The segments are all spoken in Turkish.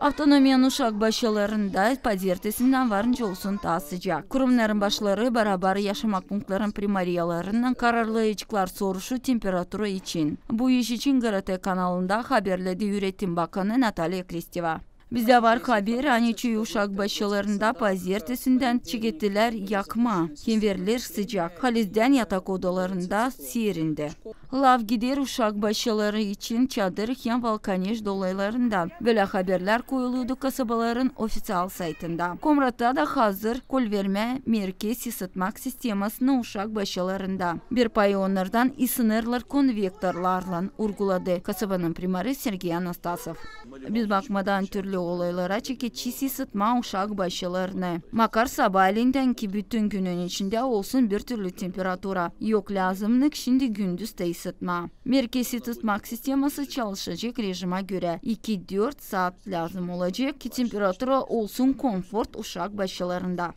Avtonomiyanın uşaq başyalarında podvertesinden varınca olsun daha sıcak. Kurumların başları beraber yaşamak punktların primariyalarından kararlayıcılar soruşu temperaturu için. Bu iş için GRT kanalında haberledi Üretim Bakanı Natalya Kristiva. Бізді бар кабир аничи ушак башчыларында пазир яқма чигеттилер якма, кенверлер сыжак, хализдән ятак одаларында Лавгидер ушак башылары үшін чадыр хен Валканеш долайларында Бөлі қаберлер куелуды қасабаларын официал сайтында. Комратта да қазір көлверме, мерке сисытмак системасыны ұшақ башыларында. Бір пай онырдан сынырлар конвекторларлан ургулады. Касабаның примары Сергей Анастасов. біз бақмадан төрле xavfli olaylara çekicisi sıtma uşak başlarını. Makar sabahleyinden ki bütün günün içinde olsun bir türlü temperatura. Yok lazımlık şimdi gündüz de ısıtma. Merkezi tutmak sisteması çalışacak rejime göre 2-4 saat lazım olacak ki temperatura olsun konfort uşak başlarında.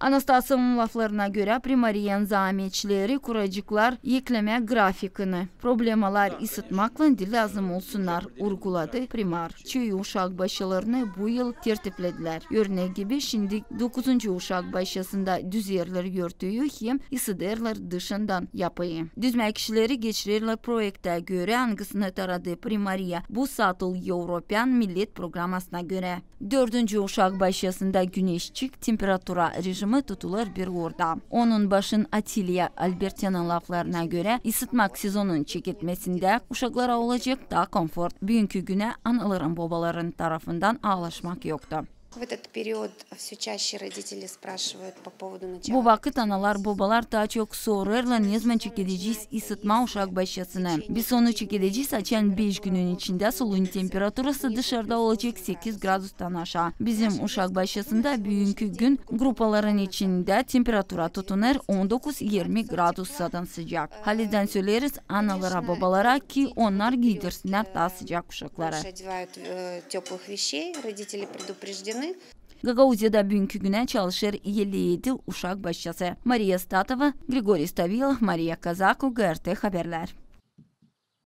Anastasiya'nın laflarına göre primariyen zahmetçileri kuracıklar yekleme grafikini, problemalar isitmakla dilazım olsunlar, urguladı primar. çiğ uşak başlarını bu yıl tertiplediler. Örnek gibi şimdi 9. uşak başlasında düzerler yurtuyu hem isiderler dışından yapıyı. Düzme kişileri geçirirler projekte göre hangisini taradı primariya bu satıl European Millet Programasına göre. 4. uşak başısında güneş çık, temperatura rejim karışımı tutulur bir orada. Onun başın Atilya Albertina'nın laflarına göre ısıtmak sezonun çekitmesinde uşaklara olacak daha konfort. Bugünkü güne anaların babaların tarafından ağlaşmak yoktu. Bu vakit analar babalar daha çok sorarlar ne zaman çekileceğiz ısıtma uşak başlasını. Biz onu çekileceğiz açan 5 günün içinde suyun temperaturası dışarıda olacak 8 gradustan aşağı. Bizim uşak başlasında bugünkü gün grupaların içinde temperatura tutunur 19-20 gradusdan sıcak. Haliden söyleriz analara babalara ki onlar giydirsinler daha sıcak uşakları. Родители предупреждены Ukrayny. Gagauziyada bugünkü günə çalışır 57 uşaq başçısı. Mariya Statova, Qriqori Stavilov, Mariya Kazakov, QRT xəbərlər.